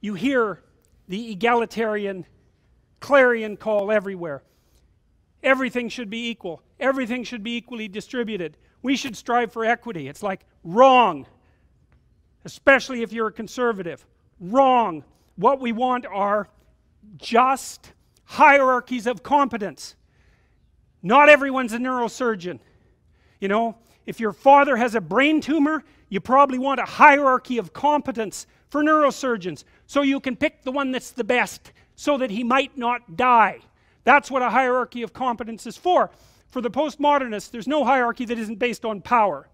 You hear the egalitarian clarion call everywhere. Everything should be equal. Everything should be equally distributed. We should strive for equity. It's like wrong, especially if you're a conservative. Wrong. What we want are just hierarchies of competence. Not everyone's a neurosurgeon. You know, if your father has a brain tumor, you probably want a hierarchy of competence for neurosurgeons so you can pick the one that's the best so that he might not die. That's what a hierarchy of competence is for. For the postmodernists, there's no hierarchy that isn't based on power.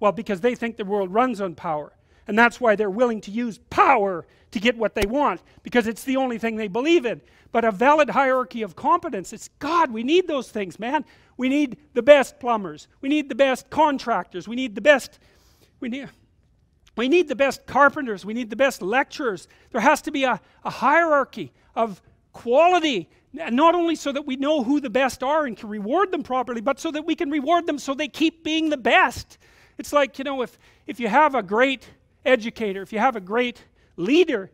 Well, because they think the world runs on power. And that's why they're willing to use power to get what they want, because it's the only thing they believe in. But a valid hierarchy of competence, it's God, we need those things, man. We need the best plumbers. We need the best contractors. We need the best. We need. We need the best carpenters. We need the best lecturers. There has to be a, a hierarchy of quality, not only so that we know who the best are and can reward them properly, but so that we can reward them so they keep being the best. It's like, you know, if, if you have a great educator, if you have a great leader,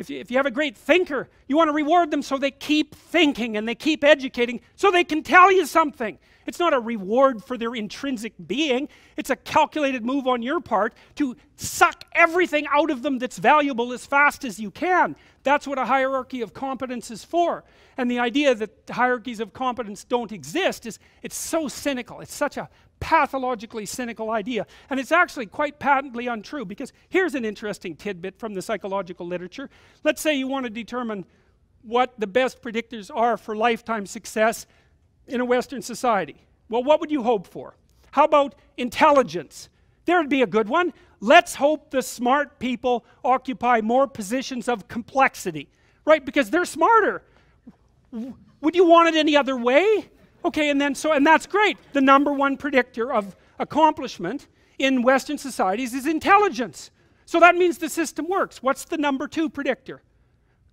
if you, if you have a great thinker, you want to reward them so they keep thinking and they keep educating so they can tell you something. It's not a reward for their intrinsic being, it's a calculated move on your part to suck everything out of them that's valuable as fast as you can. That's what a hierarchy of competence is for. And the idea that hierarchies of competence don't exist is it's so cynical. It's such a pathologically cynical idea. And it's actually quite patently untrue because here's an interesting tidbit from the psychological literature. Let's say you want to determine what the best predictors are for lifetime success in a Western society. Well, what would you hope for? How about intelligence? There'd be a good one. Let's hope the smart people occupy more positions of complexity, right? Because they're smarter. Would you want it any other way? Okay, and then so, and that's great. The number one predictor of accomplishment in Western societies is intelligence. So that means the system works. What's the number two predictor?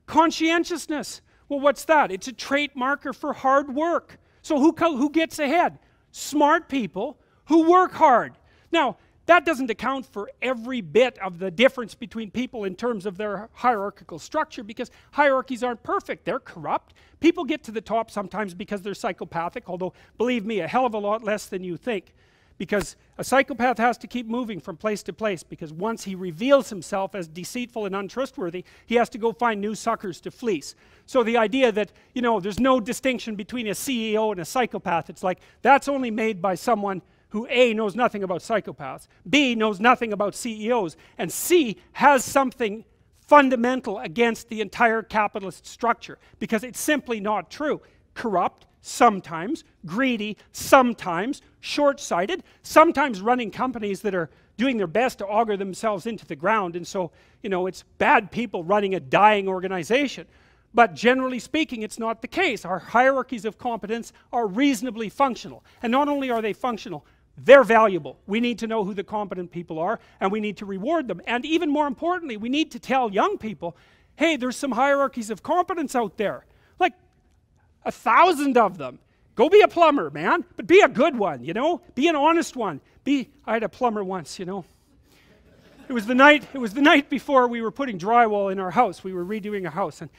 Conscientiousness. Well, what's that? It's a trait marker for hard work. So who, who gets ahead? Smart people who work hard. Now, that doesn't account for every bit of the difference between people in terms of their hierarchical structure because hierarchies aren't perfect. They're corrupt. People get to the top sometimes because they're psychopathic, although, believe me, a hell of a lot less than you think. Because a psychopath has to keep moving from place to place because once he reveals himself as deceitful and untrustworthy, he has to go find new suckers to fleece. So the idea that, you know, there's no distinction between a CEO and a psychopath, it's like that's only made by someone who A knows nothing about psychopaths, B knows nothing about CEOs, and C has something fundamental against the entire capitalist structure because it's simply not true. Corrupt, sometimes, greedy, sometimes, short sighted, sometimes running companies that are doing their best to auger themselves into the ground. And so, you know, it's bad people running a dying organization. But generally speaking, it's not the case. Our hierarchies of competence are reasonably functional. And not only are they functional, they're valuable. We need to know who the competent people are and we need to reward them. And even more importantly, we need to tell young people hey, there's some hierarchies of competence out there. Like a thousand of them. Go be a plumber, man, but be a good one, you know? Be an honest one. Be I had a plumber once, you know. It was the night it was the night before we were putting drywall in our house. We were redoing a house and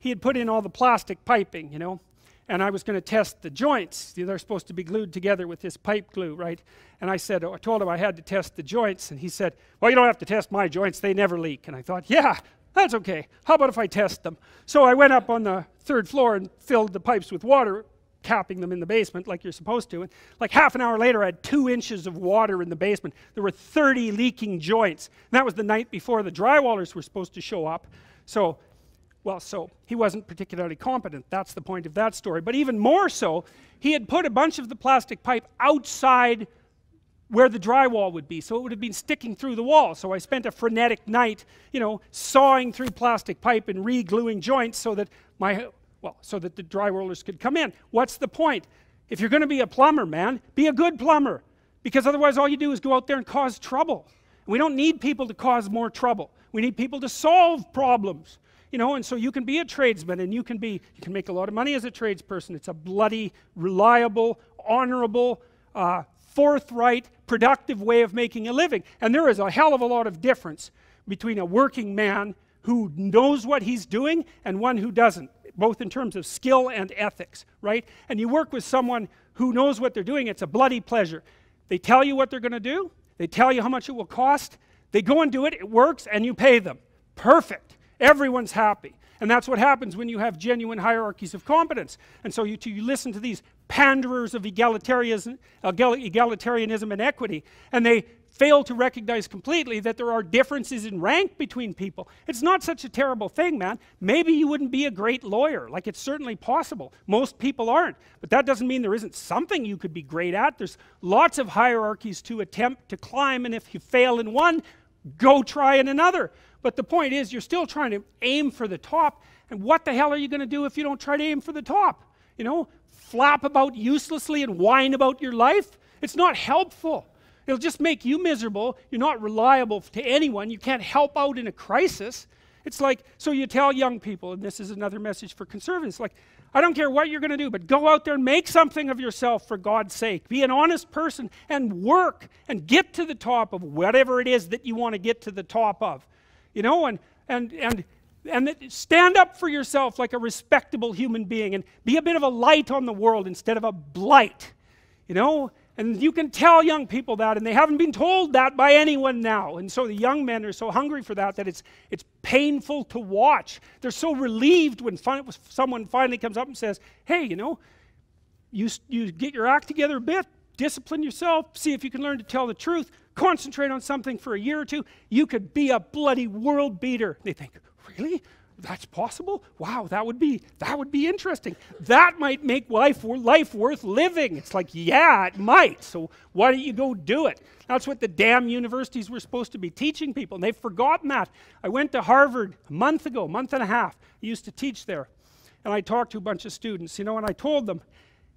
he had put in all the plastic piping, you know and I was going to test the joints. They're supposed to be glued together with this pipe glue, right? And I said, I told him I had to test the joints, and he said, Well, you don't have to test my joints, they never leak. And I thought, Yeah, that's okay. How about if I test them? So I went up on the third floor and filled the pipes with water, capping them in the basement like you're supposed to. And like half an hour later, I had two inches of water in the basement. There were 30 leaking joints. And that was the night before the drywallers were supposed to show up. So well, so he wasn't particularly competent. That's the point of that story. But even more so, he had put a bunch of the plastic pipe outside where the drywall would be, so it would have been sticking through the wall. So I spent a frenetic night, you know, sawing through plastic pipe and re-gluing joints so that my well, so that the drywallers could come in. What's the point? If you're going to be a plumber, man, be a good plumber, because otherwise all you do is go out there and cause trouble. We don't need people to cause more trouble. We need people to solve problems you know, and so you can be a tradesman and you can be, you can make a lot of money as a tradesperson. It's a bloody, reliable, honorable, uh, forthright, productive way of making a living. And there is a hell of a lot of difference between a working man who knows what he's doing and one who doesn't, both in terms of skill and ethics, right? And you work with someone who knows what they're doing, it's a bloody pleasure. They tell you what they're going to do, they tell you how much it will cost, they go and do it, it works, and you pay them. Perfect. Everyone's happy. And that's what happens when you have genuine hierarchies of competence. And so you, you listen to these panderers of egalitarianism, egalitarianism and equity, and they fail to recognize completely that there are differences in rank between people. It's not such a terrible thing, man. Maybe you wouldn't be a great lawyer. Like, it's certainly possible. Most people aren't. But that doesn't mean there isn't something you could be great at. There's lots of hierarchies to attempt to climb, and if you fail in one, go try it another. But the point is, you're still trying to aim for the top. And what the hell are you going to do if you don't try to aim for the top? You know, flap about uselessly and whine about your life? It's not helpful. It'll just make you miserable. You're not reliable to anyone. You can't help out in a crisis. It's like, so you tell young people, and this is another message for conservatives, like, I don't care what you're going to do, but go out there and make something of yourself for God's sake. Be an honest person and work and get to the top of whatever it is that you want to get to the top of. You know, and and and and stand up for yourself like a respectable human being and be a bit of a light on the world instead of a blight. You know, and you can tell young people that, and they haven't been told that by anyone now. And so the young men are so hungry for that that it's, it's painful to watch. They're so relieved when fin someone finally comes up and says, Hey, you know, you, you get your act together a bit, discipline yourself, see if you can learn to tell the truth, concentrate on something for a year or two. You could be a bloody world beater. They think, Really? that's possible? Wow, that would be that would be interesting. That might make life life worth living. It's like, yeah, it might. So why don't you go do it? That's what the damn universities were supposed to be teaching people, and they've forgotten that. I went to Harvard a month ago, month and a half. I used to teach there, and I talked to a bunch of students, you know, and I told them,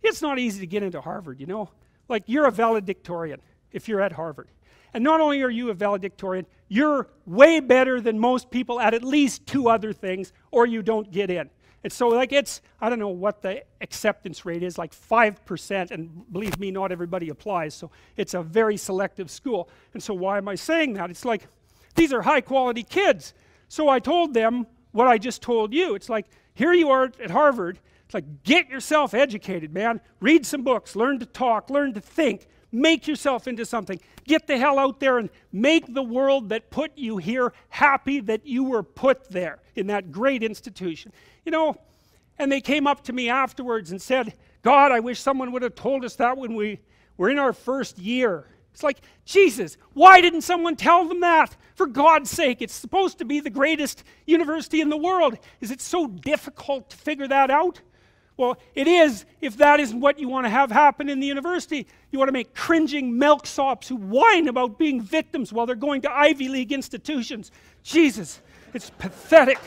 it's not easy to get into Harvard, you know. Like you're a valedictorian if you're at Harvard. And not only are you a valedictorian, you're way better than most people at at least two other things, or you don't get in. And so, like, it's, I don't know what the acceptance rate is, like 5%, and believe me, not everybody applies. So, it's a very selective school. And so, why am I saying that? It's like, these are high quality kids. So, I told them what I just told you. It's like, here you are at Harvard. It's like, get yourself educated, man. Read some books, learn to talk, learn to think, make yourself into something. Get the hell out there and make the world that put you here happy that you were put there in that great institution. You know, and they came up to me afterwards and said, God, I wish someone would have told us that when we were in our first year. It's like, Jesus, why didn't someone tell them that? For God's sake, it's supposed to be the greatest university in the world. Is it so difficult to figure that out? Well, it is if that isn't what you want to have happen in the university. You want to make cringing milksops who whine about being victims while they're going to Ivy League institutions. Jesus, it's pathetic.